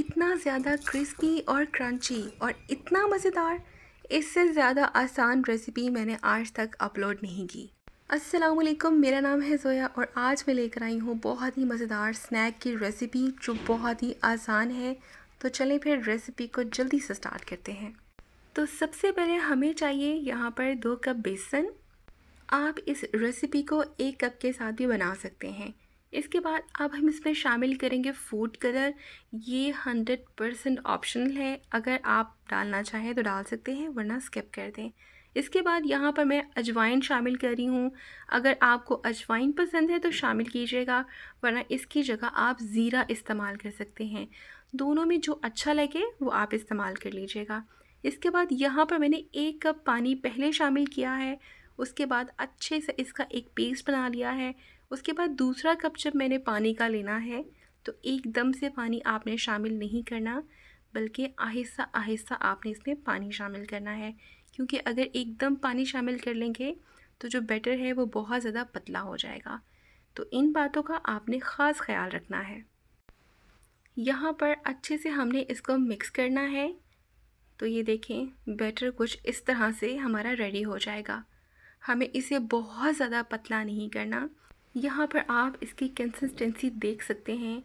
इतना ज़्यादा क्रिस्पी और क्रंची और इतना मज़ेदार इससे ज़्यादा आसान रेसिपी मैंने आज तक अपलोड नहीं की असलम मेरा नाम है जोया और आज मैं लेकर आई हूँ बहुत ही मज़ेदार स्नैक की रेसिपी जो बहुत ही आसान है तो चलें फिर रेसिपी को जल्दी से स्टार्ट करते हैं तो सबसे पहले हमें चाहिए यहाँ पर दो कप बेसन आप इस रेसिपी को एक कप के साथ भी बना सकते हैं इसके बाद अब हम इसमें शामिल करेंगे फूड कलर ये हंड्रेड परसेंट ऑप्शनल है अगर आप डालना चाहें तो डाल सकते हैं वरना स्किप कर दें इसके बाद यहाँ पर मैं अजवाइन शामिल कर रही हूँ अगर आपको अजवाइन पसंद है तो शामिल कीजिएगा वरना इसकी जगह आप ज़ीरा इस्तेमाल कर सकते हैं दोनों में जो अच्छा लगे वो आप इस्तेमाल कर लीजिएगा इसके बाद यहाँ पर मैंने एक कप पानी पहले शामिल किया है उसके बाद अच्छे से इसका एक पेस्ट बना लिया है उसके बाद दूसरा कप जब मैंने पानी का लेना है तो एकदम से पानी आपने शामिल नहीं करना बल्कि आहिस्ता आहिस्ता आपने इसमें पानी शामिल करना है क्योंकि अगर एकदम पानी शामिल कर लेंगे तो जो बैटर है वो बहुत ज़्यादा पतला हो जाएगा तो इन बातों का आपने ख़ास ख्याल रखना है यहाँ पर अच्छे से हमने इसको मिक्स करना है तो ये देखें बैटर कुछ इस तरह से हमारा रेडी हो जाएगा हमें इसे बहुत ज़्यादा पतला नहीं करना यहाँ पर आप इसकी कंसिस्टेंसी देख सकते हैं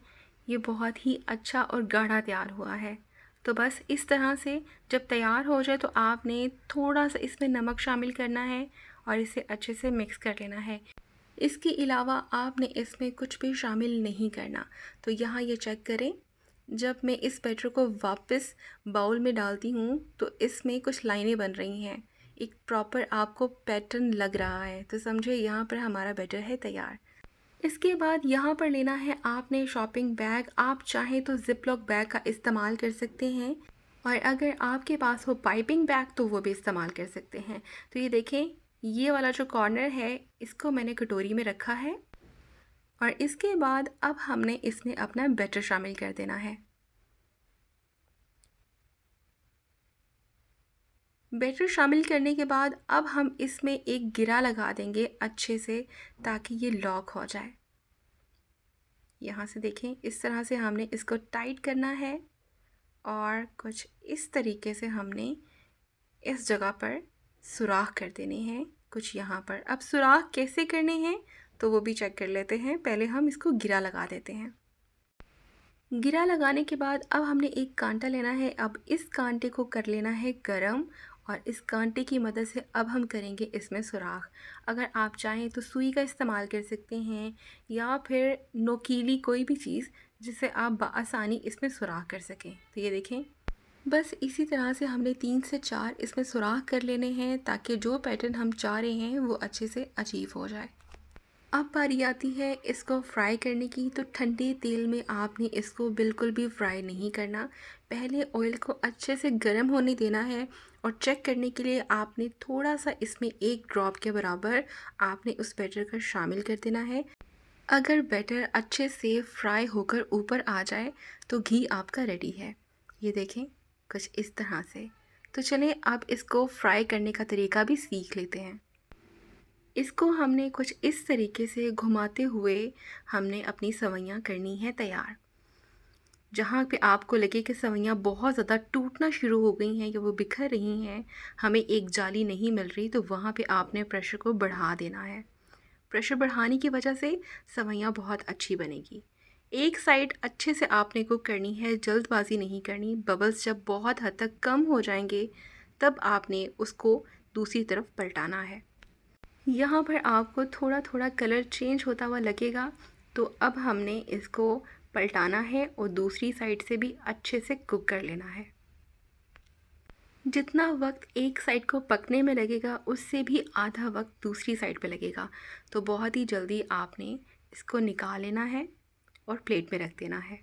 ये बहुत ही अच्छा और गाढ़ा तैयार हुआ है तो बस इस तरह से जब तैयार हो जाए तो आपने थोड़ा सा इसमें नमक शामिल करना है और इसे अच्छे से मिक्स कर लेना है इसके अलावा आपने इसमें कुछ भी शामिल नहीं करना तो यहाँ ये चेक करें जब मैं इस बैटर को वापस बाउल में डालती हूँ तो इसमें कुछ लाइनें बन रही हैं एक प्रॉपर आपको पैटर्न लग रहा है तो समझो यहाँ पर हमारा बेटर है तैयार इसके बाद यहाँ पर लेना है आपने शॉपिंग बैग आप चाहें तो जिप लॉक बैग का इस्तेमाल कर सकते हैं और अगर आपके पास हो पाइपिंग बैग तो वो भी इस्तेमाल कर सकते हैं तो ये देखें ये वाला जो कॉर्नर है इसको मैंने कटोरी में रखा है और इसके बाद अब हमने इसमें अपना बैटर शामिल कर देना है बैटर शामिल करने के बाद अब हम इसमें एक गिरा लगा देंगे अच्छे से ताकि ये लॉक हो जाए यहाँ से देखें इस तरह से हमने इसको टाइट करना है और कुछ इस तरीके से हमने इस जगह पर सुराख कर देने हैं कुछ यहाँ पर अब सुराख कैसे करने हैं तो वो भी चेक कर लेते हैं पहले हम इसको गिरा लगा देते हैं गिरा लगाने के बाद अब हमने एक कांटा लेना है अब इस कांटे को कर लेना है गरम और इस कांटे की मदद से अब हम करेंगे इसमें सुराख अगर आप चाहें तो सुई का इस्तेमाल कर सकते हैं या फिर नोकीली कोई भी चीज़ जिससे आप आसानी इसमें सुराख कर सकें तो ये देखें बस इसी तरह से हमने तीन से चार इसमें सुराख कर लेने हैं ताकि जो पैटर्न हम चाह रहे हैं वो अच्छे से अचीव हो जाए अब बारी आती है इसको फ्राई करने की तो ठंडे तेल में आपने इसको बिल्कुल भी फ्राई नहीं करना पहले ऑयल को अच्छे से गर्म होने देना है और चेक करने के लिए आपने थोड़ा सा इसमें एक ड्रॉप के बराबर आपने उस बैटर का शामिल कर देना है अगर बैटर अच्छे से फ्राई होकर ऊपर आ जाए तो घी आपका रेडी है ये देखें कुछ इस तरह से तो चलें आप इसको फ्राई करने का तरीका भी सीख लेते हैं इसको हमने कुछ इस तरीके से घुमाते हुए हमने अपनी सवैयाँ करनी है तैयार जहाँ पे आपको लगे कि सवैयाँ बहुत ज़्यादा टूटना शुरू हो गई हैं या वो बिखर रही हैं हमें एक जाली नहीं मिल रही तो वहाँ पे आपने प्रेशर को बढ़ा देना है प्रेशर बढ़ाने की वजह से सवैयाँ बहुत अच्छी बनेगी एक साइड अच्छे से आपने को करनी है जल्दबाजी नहीं करनी बबल्स जब बहुत हद तक कम हो जाएंगे तब आपने उसको दूसरी तरफ पलटाना है यहाँ पर आपको थोड़ा थोड़ा कलर चेंज होता हुआ लगेगा तो अब हमने इसको पलटाना है और दूसरी साइड से भी अच्छे से कुक कर लेना है जितना वक्त एक साइड को पकने में लगेगा उससे भी आधा वक्त दूसरी साइड पे लगेगा तो बहुत ही जल्दी आपने इसको निकाल लेना है और प्लेट में रख देना है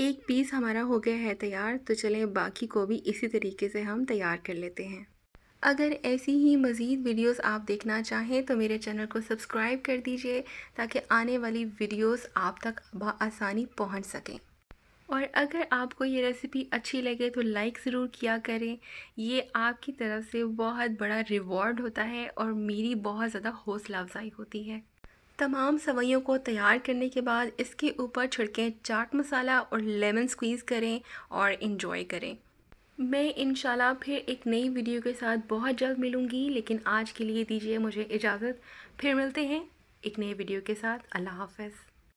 एक पीस हमारा हो गया है तैयार तो चलें बाकी को भी इसी तरीके से हम तैयार कर लेते हैं अगर ऐसी ही मज़ीद वीडियोस आप देखना चाहें तो मेरे चैनल को सब्सक्राइब कर दीजिए ताकि आने वाली वीडियोस आप तक आसानी पहुंच सकें और अगर आपको ये रेसिपी अच्छी लगे तो लाइक ज़रूर किया करें ये आपकी तरफ से बहुत बड़ा रिवॉर्ड होता है और मेरी बहुत ज़्यादा हौसला अफजाई होती है तमाम सवैयों को तैयार करने के बाद इसके ऊपर छिड़कें चाट मसाला और लेमन स्क्वीज़ करें और इन्जॉय करें मैं इन फिर एक नई वीडियो के साथ बहुत जल्द मिलूँगी लेकिन आज के लिए दीजिए मुझे इजाज़त फिर मिलते हैं एक नए वीडियो के साथ अल्लाह हाफ